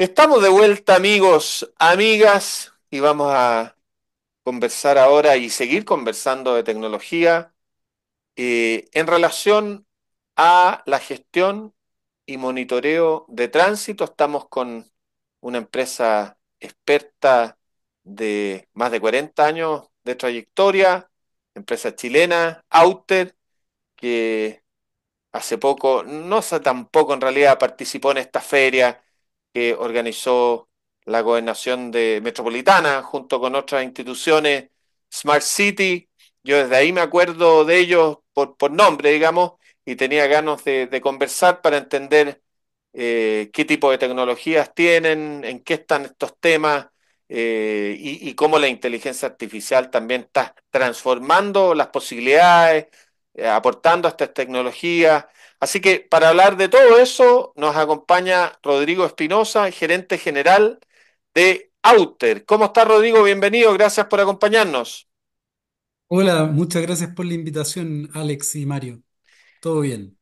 Estamos de vuelta amigos, amigas, y vamos a conversar ahora y seguir conversando de tecnología eh, en relación a la gestión y monitoreo de tránsito. Estamos con una empresa experta de más de 40 años de trayectoria, empresa chilena, Outer, que hace poco, no sé tampoco en realidad, participó en esta feria que organizó la gobernación de metropolitana junto con otras instituciones, Smart City. Yo desde ahí me acuerdo de ellos por, nombre, digamos, y tenía ganas de, conversar para entender eh, qué tipo de tecnologías tienen, en qué están estos temas eh, y, cómo la inteligencia artificial también está transformando las posibilidades, eh, aportando a estas tecnologías Así que para hablar de todo eso nos acompaña Rodrigo Espinosa, gerente general de Outer. ¿Cómo está Rodrigo? Bienvenido, gracias por acompañarnos. Hola, muchas gracias por la invitación, Alex y Mario. Todo bien.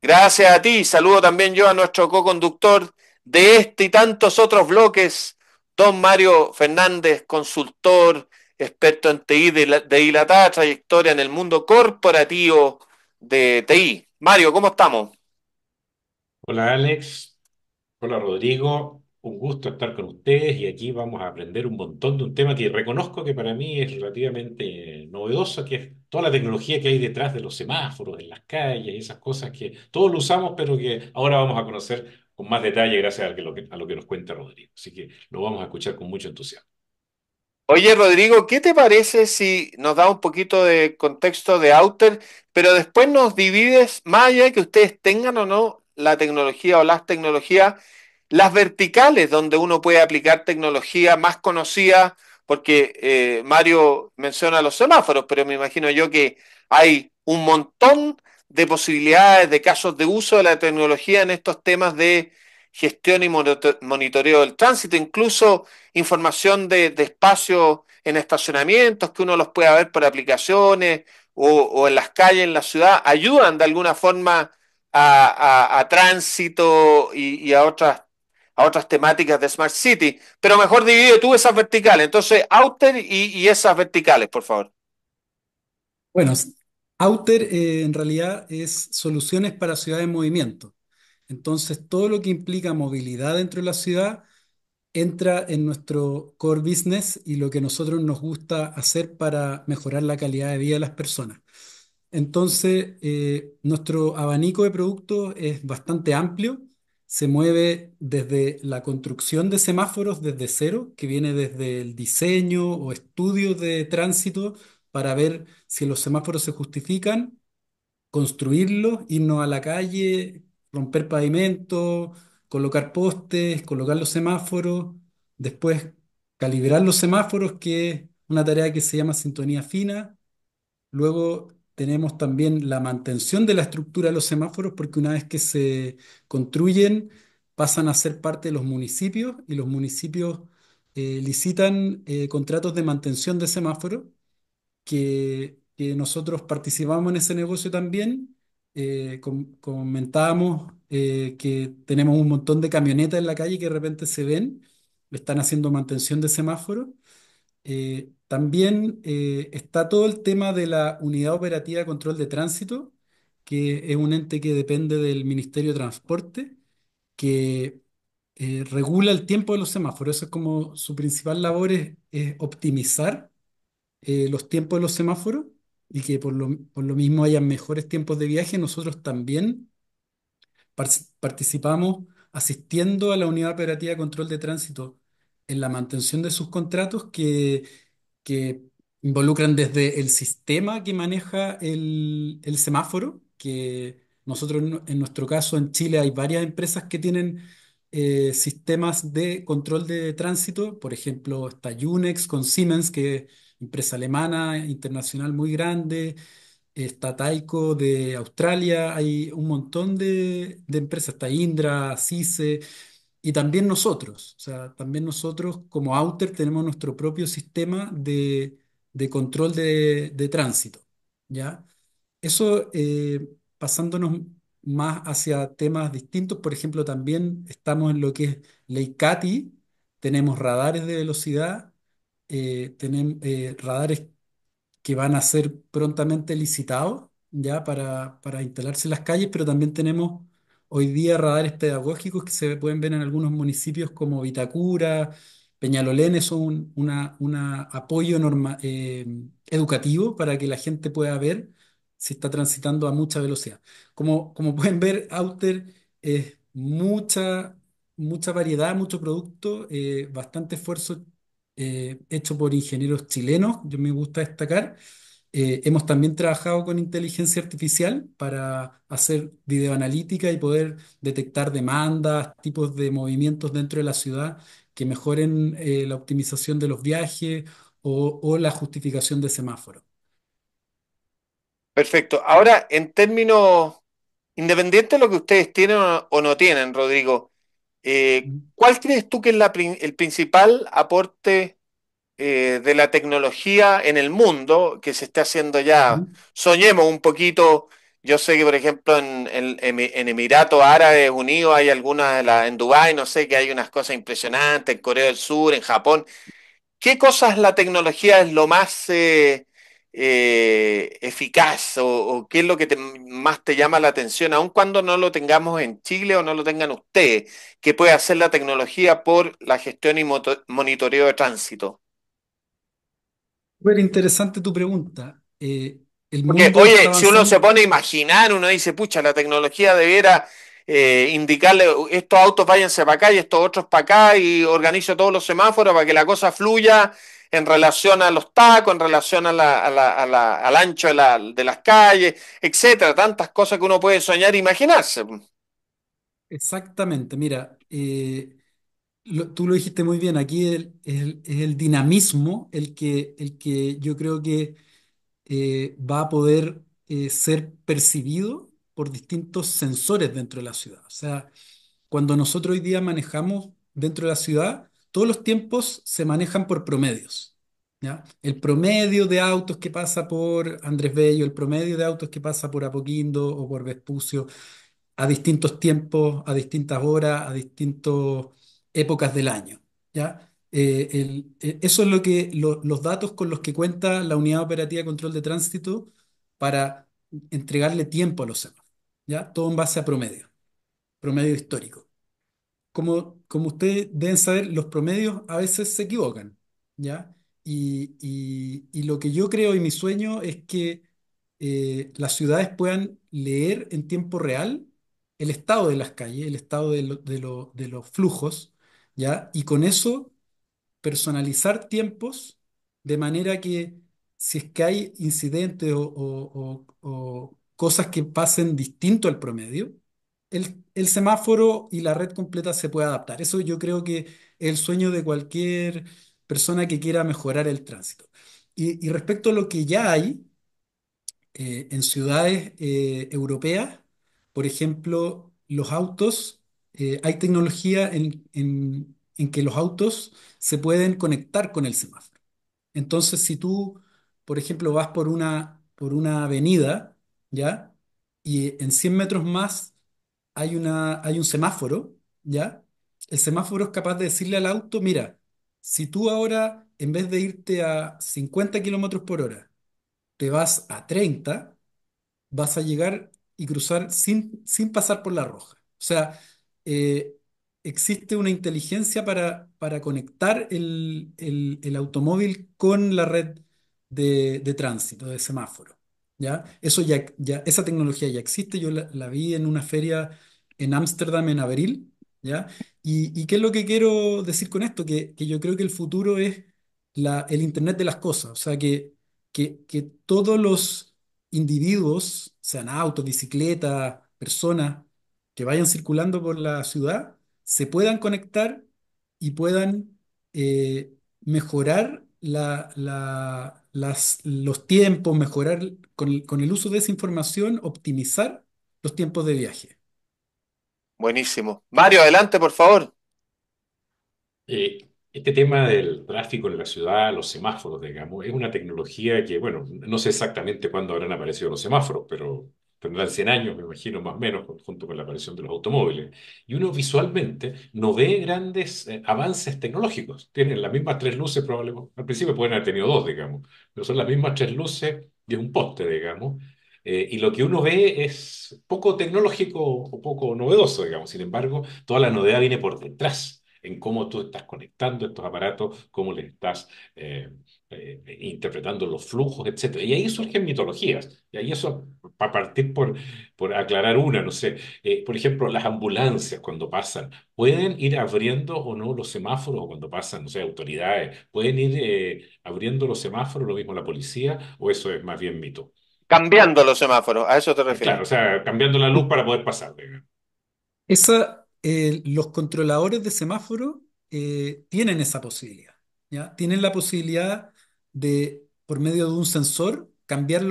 Gracias a ti. Saludo también yo a nuestro co-conductor de este y tantos otros bloques, don Mario Fernández, consultor, experto en TI de, dilatada trayectoria en el mundo corporativo de TI. Mario, ¿cómo estamos? Hola Alex, hola Rodrigo, un gusto estar con ustedes y aquí vamos a aprender un montón de un tema que reconozco que para mí es relativamente novedoso, que es toda la tecnología que hay detrás de los semáforos, en las calles y esas cosas que todos lo usamos, pero que ahora vamos a conocer con más detalle gracias a que, a lo que nos cuenta Rodrigo. Así que lo vamos a escuchar con mucho entusiasmo. Oye, Rodrigo, ¿qué te parece si nos da un poquito de contexto de Outer, pero después nos divides, más allá de que ustedes tengan o no la tecnología o las tecnologías, las verticales donde uno puede aplicar tecnología más conocida, porque eh, Mario menciona los semáforos, pero me imagino yo que hay un montón de posibilidades, de casos de uso de la tecnología en estos temas de gestión y monitoreo del tránsito, incluso información de, de espacios en estacionamientos que uno los puede ver por aplicaciones o, en las calles, en la ciudad, ayudan de alguna forma a, tránsito y, a otras a otras temáticas de Smart City, pero mejor divide tú esas verticales. Entonces, Outer y, esas verticales, por favor. Bueno, Outer eh, en realidad es soluciones para ciudades en movimiento. Entonces, todo lo que implica movilidad dentro de la ciudad entra en nuestro core business y lo que nosotros nos gusta hacer para mejorar la calidad de vida de las personas. Entonces, eh, nuestro abanico de productos es bastante amplio, se mueve desde la construcción de semáforos desde cero, que viene desde el diseño o estudio de tránsito para ver si los semáforos se justifican, construirlos, irnos a la calle, romper pavimento, colocar postes, colocar los semáforos, después calibrar los semáforos, que es una tarea que se llama sintonía fina. Luego tenemos también la mantención de la estructura de los semáforos, porque una vez que se construyen, pasan a ser parte de los municipios y los municipios eh, licitan eh, contratos de mantención de semáforos, que, que nosotros participamos en ese negocio también eh, comentábamos eh, que tenemos un montón de camionetas en la calle que de repente se ven, están haciendo mantención de semáforos. Eh, también está todo el tema de la Unidad Operativa de Control de Tránsito, que es un ente que depende del Ministerio de Transporte, que regula el tiempo de los semáforos. Eso es como su principal labor es, optimizar los tiempos de los semáforos y que por lo, mismo hayan mejores tiempos de viaje, nosotros también participamos asistiendo a la Unidad Operativa de Control de Tránsito en la mantención de sus contratos que, involucran desde el sistema que maneja el, semáforo, que nosotros en, nuestro caso en Chile hay varias empresas que tienen eh, sistemas de control de tránsito, por ejemplo está Yunex con Siemens que empresa alemana, internacional muy grande, está Taiko de Australia, hay un montón de, de empresas, está Indra, CISE, y también nosotros, o sea, también nosotros como Outer tenemos nuestro propio sistema de, de control de, de tránsito, ¿ya? Eso eh, pasándonos más hacia temas distintos, por ejemplo, también estamos en lo que es Leicati, tenemos radares de velocidad eh, eh, radares que van a ser prontamente licitados ya para, instalarse en las calles, pero también tenemos hoy día radares pedagógicos que se pueden ver en algunos municipios como Vitacura, Peñalolén, es un una- apoyo eh, educativo para que la gente pueda ver si está transitando a mucha velocidad. Como, como pueden ver, Outer es mucha, mucha variedad, mucho producto, eh, bastante esfuerzo eh, hecho por ingenieros chilenos, yo me gusta destacar. Eh, hemos también trabajado con inteligencia artificial para hacer videoanalítica y poder detectar demandas, tipos de movimientos dentro de la ciudad que mejoren eh, la optimización de los viajes o, o la justificación de semáforos. Perfecto. Ahora, en términos independientes de lo que ustedes tienen o no tienen, Rodrigo, eh, ¿Cuál crees tú que es el principal aporte eh, de la tecnología en el mundo que se está haciendo ya? Soñemos un poquito. Yo sé que, por ejemplo, en, Emiratos Árabes Unidos hay algunas, en Dubái, no sé, que hay unas cosas impresionantes, en Corea del Sur, en Japón. ¿Qué cosas la tecnología es lo más eh, eh, eficaz o, qué es lo que más te llama la atención, aun cuando no lo tengamos en Chile o no lo tengan ustedes, que puede hacer la tecnología por la gestión y monitoreo de tránsito? Súper interesante tu pregunta. Eh, oye, si uno se pone a imaginar, uno dice, pucha, la tecnología debiera eh, indicarle, estos autos váyanse para acá y estos otros para acá y organizo todos los semáforos para que la cosa fluya en relación a los tacos, en relación a la, al ancho de, las calles, etcétera, tantas cosas que uno puede soñar e imaginarse. Exactamente, mira, eh, tú lo dijiste muy bien, aquí el- es el dinamismo el que, el que yo creo que eh, va a poder eh, ser percibido por distintos sensores dentro de la ciudad. O sea, cuando nosotros hoy día manejamos dentro de la ciudad, todos los tiempos se manejan por promedios. ¿ya? El promedio de autos que pasa por Andrés Bello, el promedio de autos que pasa por Apoquindo o por Vespucio, a distintos tiempos, a distintas horas, a distintas épocas del año. ¿ya? Eh, eh, eso es lo que los datos con los que cuenta la Unidad Operativa de Control de Tránsito para entregarle tiempo a los semáforos. ¿ya? Todo en base a promedio, promedio histórico. Como como ustedes deben saber, los promedios a veces se equivocan, ¿ya? Y, lo que yo creo y mi sueño es que eh, las ciudades puedan leer en tiempo real el estado de las calles, el estado de, los flujos, ¿ya? Y con eso personalizar tiempos de manera que si es que hay incidentes o cosas que pasen distinto al promedio, el, semáforo y la red completa se puede adaptar. Eso yo creo que es el sueño de cualquier persona que quiera mejorar el tránsito. Y, respecto a lo que ya hay eh, en ciudades eh, europeas, por ejemplo, los autos, eh, hay tecnología en, en que los autos se pueden conectar con el semáforo. Entonces, si tú, por ejemplo, vas por una, por una avenida, ¿ya? Y en 100 metros más hay, una, hay un semáforo, ¿ya? El semáforo es capaz de decirle al auto, mira, si tú ahora, en vez de irte a 50 kilómetros por hora, te vas a 30, vas a llegar y cruzar sin, sin pasar por la roja. O sea, eh, existe una inteligencia para, para conectar el, automóvil con la red de, tránsito, de semáforo. ¿Ya? Eso ya, ya, esa tecnología ya existe, yo la vi en una feria en Ámsterdam en abril, ¿ya? Y, qué es lo que quiero decir con esto? Que, yo creo que el futuro es el Internet de las cosas, o sea, que, que, todos los individuos, sean autos, bicicletas, personas, que vayan circulando por la ciudad, se puedan conectar y puedan eh, mejorar los tiempos, mejorar con el uso de esa información, optimizar los tiempos de viaje. Buenísimo. Mario, adelante, por favor. Eh, este tema del tráfico en la ciudad, los semáforos, digamos, es una tecnología que, bueno, no sé exactamente cuándo habrán aparecido los semáforos, pero tendrán 100 años, me imagino, más o menos, junto con la aparición de los automóviles. Y uno visualmente no ve grandes eh, avances tecnológicos. Tienen las mismas tres luces, probablemente. Al principio pueden haber tenido dos, digamos, pero son las mismas tres luces de un poste, digamos. Eh, y lo que uno ve es poco tecnológico o poco novedoso, digamos. Sin embargo, toda la novedad viene por detrás en cómo tú estás conectando estos aparatos, cómo les estás eh, eh, interpretando los flujos, etc. Y ahí surgen mitologías. Y ahí eso, para partir por, por aclarar una, no sé, por ejemplo, las ambulancias cuando pasan, ¿pueden ir abriendo o no los semáforos cuando pasan, no sé, autoridades? ¿Pueden ir abriendo los semáforos, lo mismo la policía? ¿O eso es más bien mito? Cambiando los semáforos, a eso te refieres. Claro, o sea, cambiando la luz para poder pasar. Eh, los controladores de semáforo eh, tienen esa posibilidad, ¿ya? Tienen la posibilidad de, por medio de un sensor, cambiar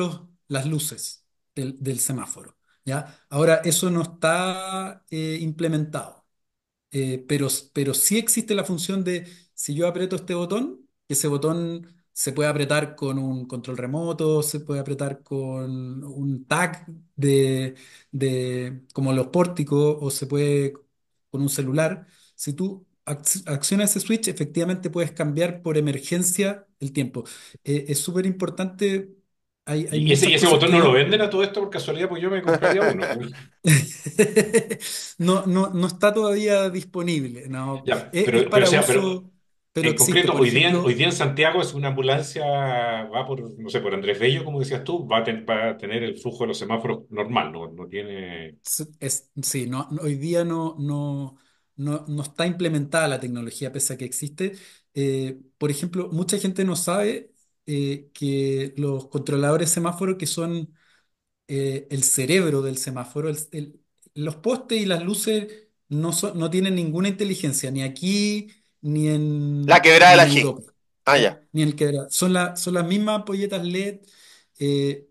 las luces del, semáforo, ¿ya? Ahora, eso no está eh, implementado, pero, pero sí existe la función de, si yo aprieto este botón, ese botón se puede apretar con un control remoto, se puede apretar con un tag de, como los pórticos o se puede con un celular. Si tú accionas ese switch, efectivamente puedes cambiar por emergencia el tiempo. Eh, es súper importante. ¿Y ese, botón no lo venden a todo esto por casualidad? Pues yo me compraría uno. Pues. no, no, está todavía disponible. Eh, para uso... Pero en concreto, hoy día, hoy en Santiago es una ambulancia, va por, no sé, por Andrés Bello, como decías tú, va a, tener el flujo de los semáforos normal, no, no tiene... sí, no, hoy día no, no, no, está implementada la tecnología, pese a que existe. Eh, por ejemplo, mucha gente no sabe eh, que los controladores semáforos, que son eh, el cerebro del semáforo, los postes y las luces no, no tienen ninguna inteligencia, ni aquí ni en, La quebrada de la ah, ni el Son, la- las mismas polletas LED. Eh,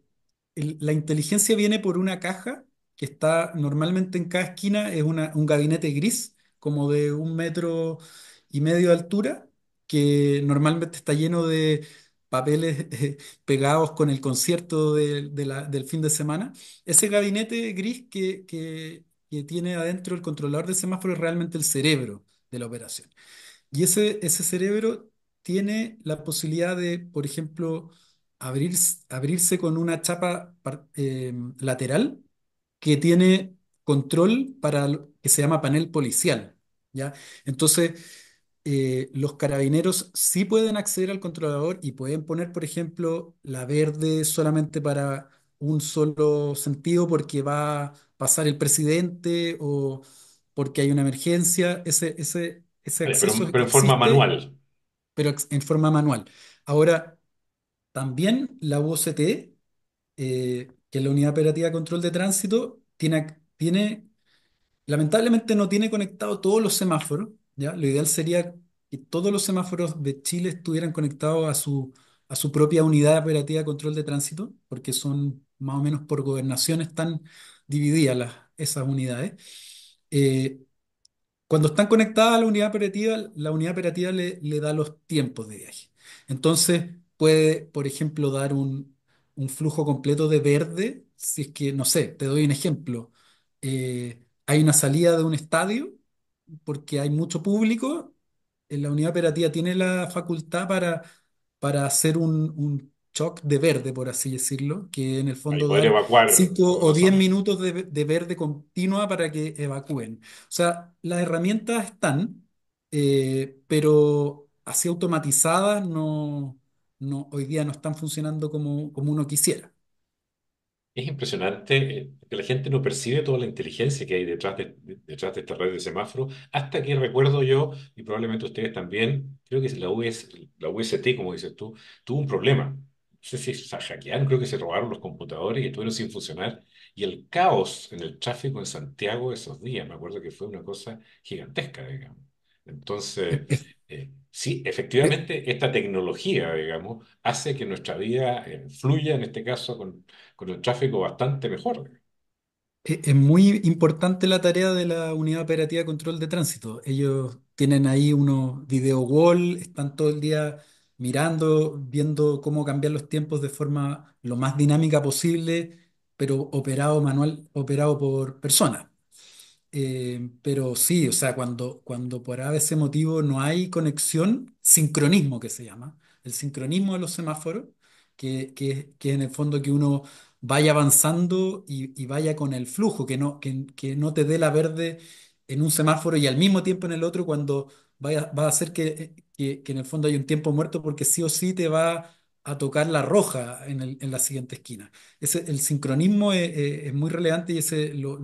la inteligencia viene por una caja que está normalmente en cada esquina, es un gabinete gris, como de un metro y medio de altura, que normalmente está lleno de papeles eh, pegados con el concierto del fin de semana. Ese gabinete gris que, que tiene adentro el controlador de semáforo es realmente el cerebro de la operación. Y ese, ese cerebro tiene la posibilidad de, por ejemplo, abrirse con una chapa eh, lateral que tiene control para lo que se llama panel policial, ¿ya? Entonces, eh, los carabineros sí pueden acceder al controlador y pueden poner, por ejemplo, la verde solamente para un solo sentido porque va a pasar el presidente o porque hay una emergencia. Ese, ese, pero, en forma manual. pero en forma manual. Ahora, también la UOCT, eh, que es la Unidad Operativa de Control de Tránsito, tiene, Lamentablemente no tiene conectado todos los semáforos, ¿ya? Lo ideal sería que todos los semáforos de Chile estuvieran conectados a su, a su propia unidad operativa de control de tránsito, porque son más o menos por gobernación están divididas esas unidades. Eh, cuando están conectadas a la unidad operativa, la unidad operativa le, da los tiempos de viaje. Entonces, puede, por ejemplo, dar un, flujo completo de verde, si es que, no sé, te doy un ejemplo. Eh, hay una salida de un estadio porque hay mucho público, la unidad operativa tiene la facultad para, para hacer un, un shock de verde, por así decirlo, que en el fondo dan evacuar 5 o 10 minutos de, verde continua para que evacúen. O sea, las herramientas están, eh, pero así automatizadas no, no, hoy día no están funcionando como, como uno quisiera. Es impresionante eh, que la gente no percibe toda la inteligencia que hay detrás de, detrás de esta red de semáforo hasta que recuerdo yo, y probablemente ustedes también, creo que la, US, la UST, como dices tú, tuvo un problema no sé si se hackearon, creo que se robaron los computadores y estuvieron sin funcionar. Y el caos en el tráfico en Santiago esos días, me acuerdo que fue una cosa gigantesca, digamos. Entonces, eh, sí, efectivamente, esta tecnología, digamos, hace que nuestra vida eh, fluya, en este caso, con, el tráfico bastante mejor. E, es muy importante la tarea de la Unidad Operativa de Control de Tránsito. Ellos tienen ahí unos video wall, están todo el día mirando, viendo cómo cambiar los tiempos de forma lo más dinámica posible, pero operado manual, operado por persona. Eh, pero sí, o sea, cuando, cuando por ese motivo no hay conexión, sincronismo que se llama, el sincronismo de los semáforos, que, que, en el fondo que uno vaya avanzando y, vaya con el flujo, que no, que, que no te dé la verde en un semáforo y al mismo tiempo en el otro cuando va a hacer que, en el fondo hay un tiempo muerto porque sí o sí te va a tocar la roja en, la siguiente esquina. Ese, el sincronismo e, e, es, muy relevante y ese lo,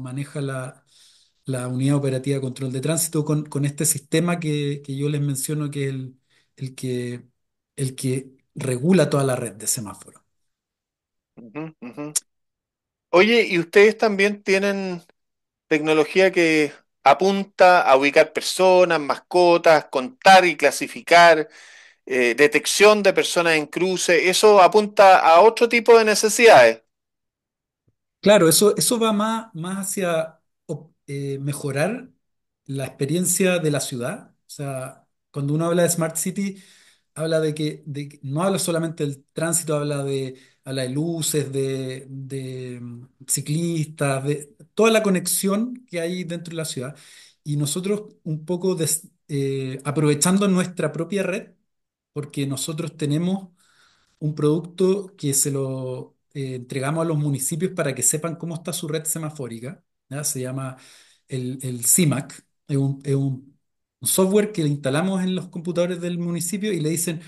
maneja la, Unidad Operativa de Control de Tránsito con, con este sistema que, yo les menciono que es el, el que, el que regula toda la red de semáforos. Oye, ¿y ustedes también tienen tecnología que apunta a ubicar personas, mascotas, contar y clasificar, eh, detección de personas en cruce, eso apunta a otro tipo de necesidades. Claro, eso, eso va más, más hacia eh, mejorar la experiencia de la ciudad. O sea, cuando uno habla de Smart City, habla de que, no habla solamente del tránsito, habla de, habla luces, de, mm, ciclistas, de, toda la conexión que hay dentro de la ciudad. Y nosotros un poco eh, aprovechando nuestra propia red, porque nosotros tenemos un producto que se lo eh, entregamos a los municipios para que sepan cómo está su red semafórica. Se llama el, el CIMAC. Es un, un software que le instalamos en los computadores del municipio y le dicen,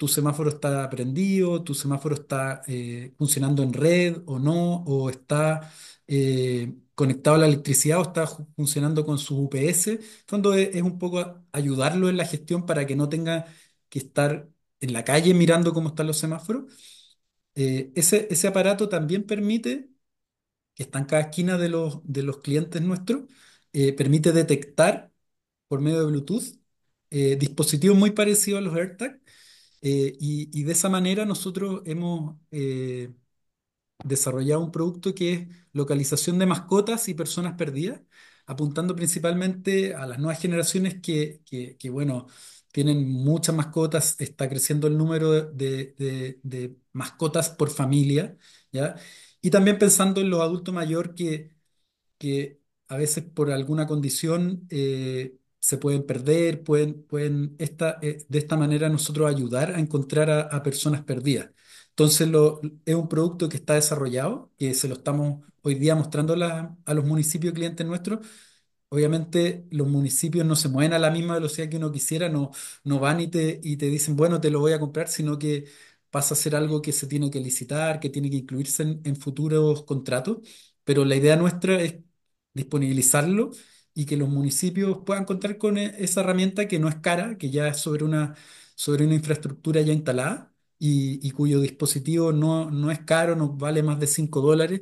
tu semáforo está prendido, tu semáforo está eh, funcionando en red o no, o está eh, conectado a la electricidad o está funcionando con su UPS. Entonces es, un poco ayudarlo en la gestión para que no tenga que estar en la calle mirando cómo están los semáforos. Eh, ese, ese aparato también permite, que está en cada esquina de los, de los clientes nuestros, permite detectar por medio de Bluetooth dispositivos muy parecidos a los AirTags eh, y, de esa manera nosotros hemos eh, desarrollado un producto que es localización de mascotas y personas perdidas, apuntando principalmente a las nuevas generaciones que, bueno, tienen muchas mascotas, está creciendo el número de, mascotas por familia, ¿ya? Y también pensando en los adultos mayores que, que a veces por alguna condición eh, se pueden perder, pueden, pueden esta, eh, de esta manera nosotros ayudar a encontrar a, personas perdidas. Entonces lo, es un producto que está desarrollado, que se lo estamos hoy día mostrando a los municipios clientes nuestros. Obviamente los municipios no se mueven a la misma velocidad que uno quisiera, no, no van y te, y te dicen, bueno, te lo voy a comprar, sino que pasa a ser algo que se tiene que licitar, que tiene que incluirse en futuros contratos. Pero la idea nuestra es disponibilizarlo y que los municipios puedan contar con e, esa herramienta que no es cara, que ya es sobre una, sobre una infraestructura ya instalada y, cuyo dispositivo no, no es caro, no vale más de 5 dólares,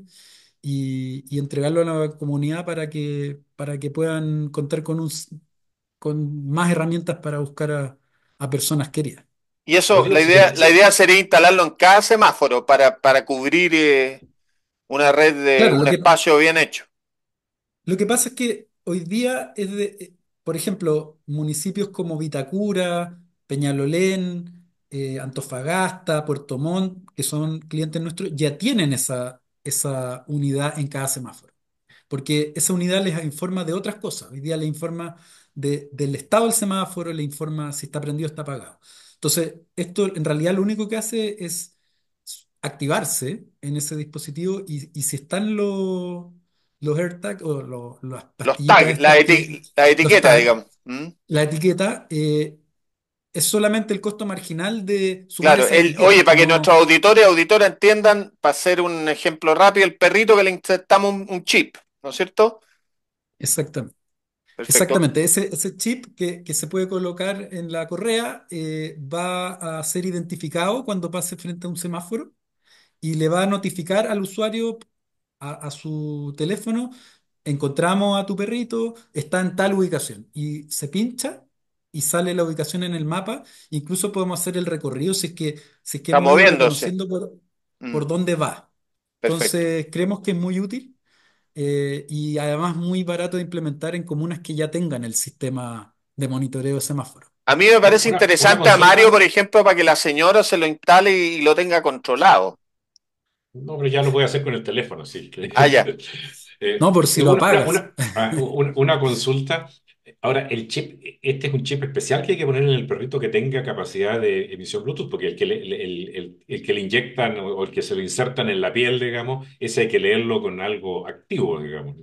y, entregarlo a la comunidad para que, para que puedan contar con, un, con más herramientas para buscar a, personas queridas. Y eso, la idea, la idea sería instalarlo en cada semáforo para, para cubrir eh, una red de un espacio bien hecho. lo que pasa es que hoy día es de, eh, por ejemplo, municipios como Vitacura, Peñalolén, eh, Antofagasta, Puerto Montt, que son clientes nuestros, ya tienen esa, esa unidad en cada semáforo. Porque esa unidad les informa de otras cosas. Hoy día les informa del estado del semáforo, le informa si está prendido o está apagado. Entonces, esto en realidad lo único que hace es activarse en ese dispositivo y, y si están los los AirTags o los los tags, ¿Mm? la, etiqueta, digamos. La etiqueta es solamente el costo marginal de su Claro, oye, para que nuestros auditores y auditoras entiendan, para hacer un ejemplo rápido, el perrito que le insertamos un, chip, ¿no es cierto? Exactamente. Exactamente, ese, chip que, se puede colocar en la correa eh, va a ser identificado cuando pase frente a un semáforo y le va a notificar al usuario a, su teléfono, encontramos a tu perrito, está en tal ubicación y se pincha y sale la ubicación en el mapa. Incluso podemos hacer el recorrido si es que, si es que Está mm. por, dónde va. Entonces, creemos que es muy útil eh, y además muy barato de implementar en comunas que ya tengan el sistema de monitoreo de semáforo. A mí me parece interesante a Mario, por ejemplo, para que la señora se lo instale y lo tenga controlado. No, pero ya lo voy a hacer con el teléfono, sí. Ah, ya. Eh, no, por si lo una, apagas. Ah, una, consulta. Ahora, el chip, este es un chip especial que hay que poner en el perrito que tenga capacidad de emisión Bluetooth, porque el que le, el, que le inyectan o el que se lo insertan en la piel, digamos, ese hay que leerlo con algo activo, digamos.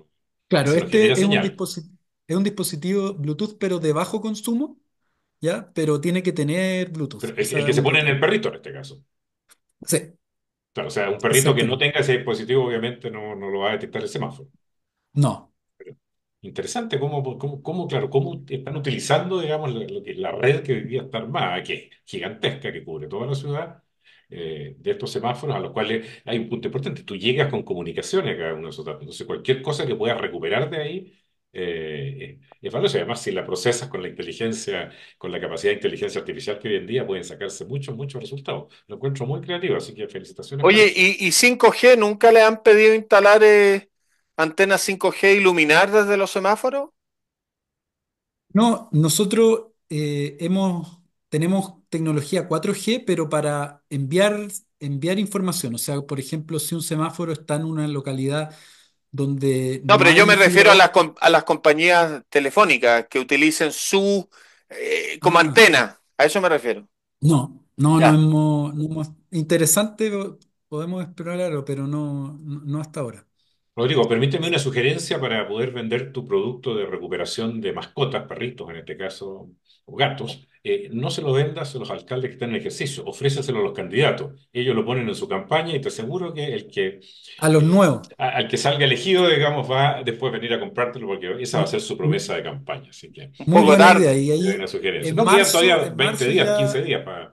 Claro, este es un, dispositivo Bluetooth, pero de bajo consumo, ¿ya? Pero tiene que tener Bluetooth. es, el que se pone en el perrito en este caso. Sí o sea, un perrito que no tenga ese dispositivo obviamente no, no lo va a detectar el semáforo. No. interesante cómo, cómo, claro, cómo están utilizando, digamos, la, la red que debía estar más armada, que es gigantesca, que cubre toda la ciudad, eh, de estos semáforos, a los cuales hay un punto importante. Tú llegas con comunicaciones a cada uno de esos Entonces, cualquier cosa que puedas recuperar de ahí eh, es Además, si la procesas con la inteligencia, con la capacidad de inteligencia artificial que hoy en día pueden sacarse muchos, muchos resultados. Lo encuentro muy creativo, así que felicitaciones. Oye, y, 5G nunca le han pedido instalar eh, antenas 5G iluminar desde los semáforos? No, nosotros eh, hemos, tenemos tecnología 4G, pero para enviar, enviar información. O sea, por ejemplo, si un semáforo está en una localidad donde... No, pero yo me refiero a las, a las compañías telefónicas que utilicen su... Eh, como ah. antena, a eso me refiero. No, no, no Interesante, podemos explorarlo, pero no, no no hasta ahora. Rodrigo, permíteme una sugerencia para poder vender tu producto de recuperación de mascotas, perritos en este caso, o gatos. Eh, no se lo vendas a los alcaldes que están en ejercicio, ofréceselo a los candidatos. Ellos lo ponen en su campaña y te aseguro que el que... A los nuevos. al que salga elegido, digamos, va después venir a comprártelo porque esa va a ser su promesa de campaña. Así que... Muy poco tarde. ahí, una sugerencia. No marzo, todavía 20 días, 15 días para...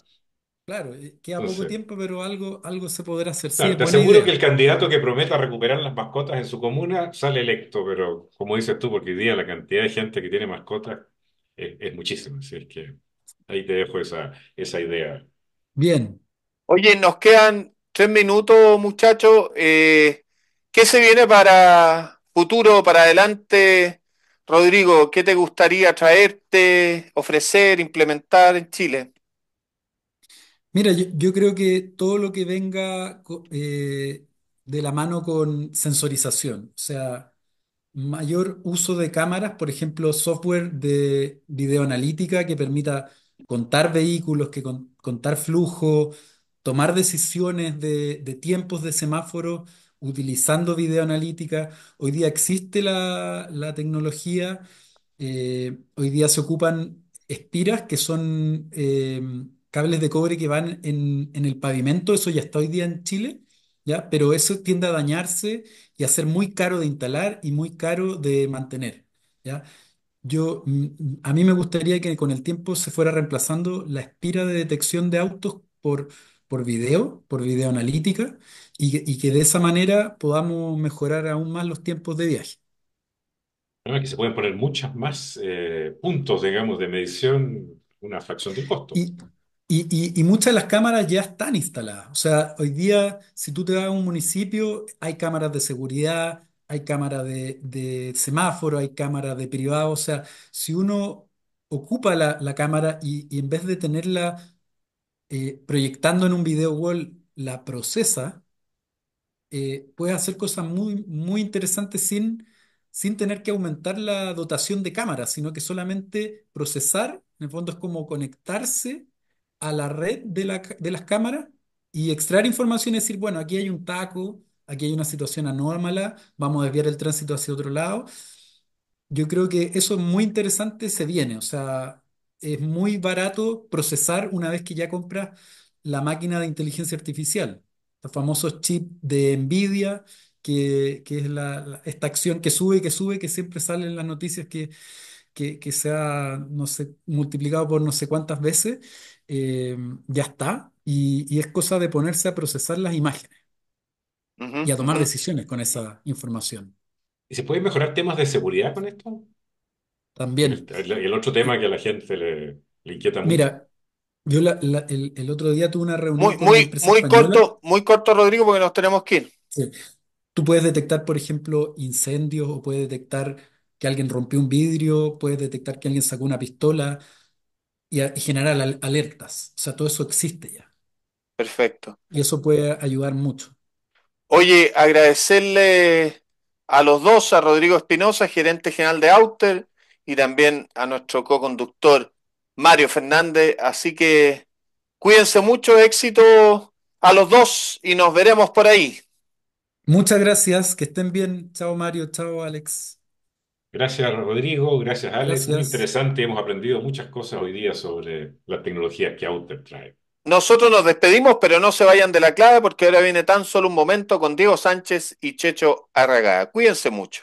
Claro, eh, queda poco tiempo, pero algo, algo se podrá hacer. te aseguro que el candidato que prometa recuperar las mascotas en su comuna sale electo, pero como dices tú, porque hoy día la cantidad de gente que tiene mascotas es, muchísimo muchísima. Así es que Ahí te dejo esa, idea. Bien. Oye, nos quedan tres minutos, muchachos. Eh, ¿qué se viene para futuro, para adelante, Rodrigo? ¿Qué te gustaría traerte, ofrecer, implementar en Chile? Mira, yo, creo que todo lo que venga eh, de la mano con sensorización, o sea, mayor uso de cámaras, por ejemplo, software de videoanalítica que permita contar vehículos, que contar flujo, tomar decisiones de, tiempos de semáforo utilizando videoanalítica. Hoy día existe la, tecnología, eh, hoy día se ocupan espiras que son eh, cables de cobre que van en, el pavimento, eso ya está hoy día en Chile. ¿Ya? Pero eso tiende a dañarse y a ser muy caro de instalar y muy caro de mantener, ¿ya? Yo, mm, a mí me gustaría que con el tiempo se fuera reemplazando la espira de detección de autos por, por video, por videoanalítica, y, y que de esa manera podamos mejorar aún más los tiempos de viaje. que se pueden poner muchas más eh, puntos, digamos, de medición, una fracción de costo. Y, y muchas de las cámaras ya están instaladas. O sea, hoy día, si tú te vas a un municipio, hay cámaras de seguridad, hay cámara de, semáforo, hay cámara de privado, o sea, si uno ocupa la, cámara y, en vez de tenerla eh, proyectando en un video wall, la procesa, eh, puede hacer cosas muy, muy interesantes sin, sin tener que aumentar la dotación de cámaras, sino que solamente procesar, en el fondo es como conectarse a la red de, la, de las cámaras y extraer información y decir, bueno, aquí hay un taco aquí hay una situación anómala, vamos a desviar el tránsito hacia otro lado. Yo creo que eso es muy interesante, se viene, o sea, es muy barato procesar una vez que ya compras la máquina de inteligencia artificial, los famosos chips de Nvidia, que, es esta acción que sube, que sube, que siempre sale en las noticias que, que, que se ha multiplicado por no sé cuántas veces, eh, ya está, y es cosa de ponerse a procesar las imágenes y a tomar decisiones con esa información. ¿Y se pueden mejorar temas de seguridad con esto? También. El, otro tema que a la gente le, inquieta mucho. Mira, yo el, otro día tuve una reunión muy, muy, corto, muy corto, Rodrigo, porque nos tenemos que ir. Tú puedes detectar, por ejemplo, incendios o puedes detectar que alguien rompió un vidrio, puedes detectar que alguien sacó una pistola y, generar alertas. O sea, todo eso existe ya. Perfecto. Y eso puede ayudar mucho. Oye, agradecerle a los dos, a Rodrigo Espinosa, gerente general de Outer, y también a nuestro co-conductor Mario Fernández. Así que cuídense mucho, éxito a los dos y nos veremos por ahí. Muchas gracias, que estén bien. Chao Mario, chao Alex. Gracias Rodrigo, gracias Alex. Muy interesante, hemos aprendido muchas cosas hoy día sobre las tecnologías que Outer trae. Nosotros nos despedimos, pero no se vayan de la clave porque ahora viene tan solo un momento con Diego Sánchez y Checho Arragada. Cuídense mucho.